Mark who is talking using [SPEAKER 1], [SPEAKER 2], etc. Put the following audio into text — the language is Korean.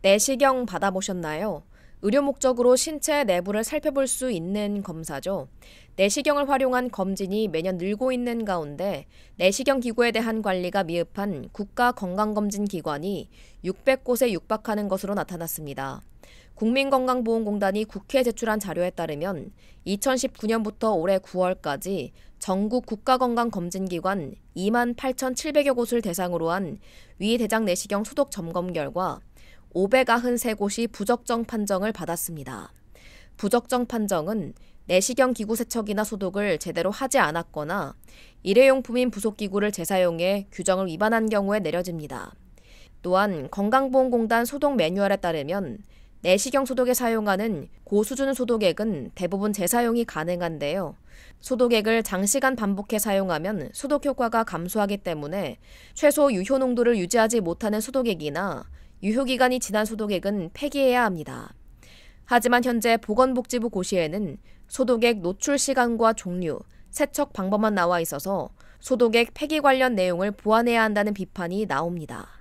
[SPEAKER 1] 내시경 받아보셨나요? 의료 목적으로 신체 내부를 살펴볼 수 있는 검사죠. 내시경을 활용한 검진이 매년 늘고 있는 가운데 내시경 기구에 대한 관리가 미흡한 국가건강검진기관이 600곳에 육박하는 것으로 나타났습니다. 국민건강보험공단이 국회에 제출한 자료에 따르면 2019년부터 올해 9월까지 전국 국가건강검진기관 28,700여 곳을 대상으로 한 위대장 내시경 소독 점검 결과 593곳이 부적정 판정을 받았습니다. 부적정 판정은 내시경 기구 세척이나 소독을 제대로 하지 않았거나 일회용품인 부속기구를 재사용해 규정을 위반한 경우에 내려집니다. 또한 건강보험공단 소독 매뉴얼에 따르면 내시경 소독에 사용하는 고수준 소독액은 대부분 재사용이 가능한데요. 소독액을 장시간 반복해 사용하면 소독 효과가 감소하기 때문에 최소 유효 농도를 유지하지 못하는 소독액이나 유효기간이 지난 소독액은 폐기해야 합니다. 하지만 현재 보건복지부 고시에는 소독액 노출 시간과 종류, 세척 방법만 나와 있어서 소독액 폐기 관련 내용을 보완해야 한다는 비판이 나옵니다.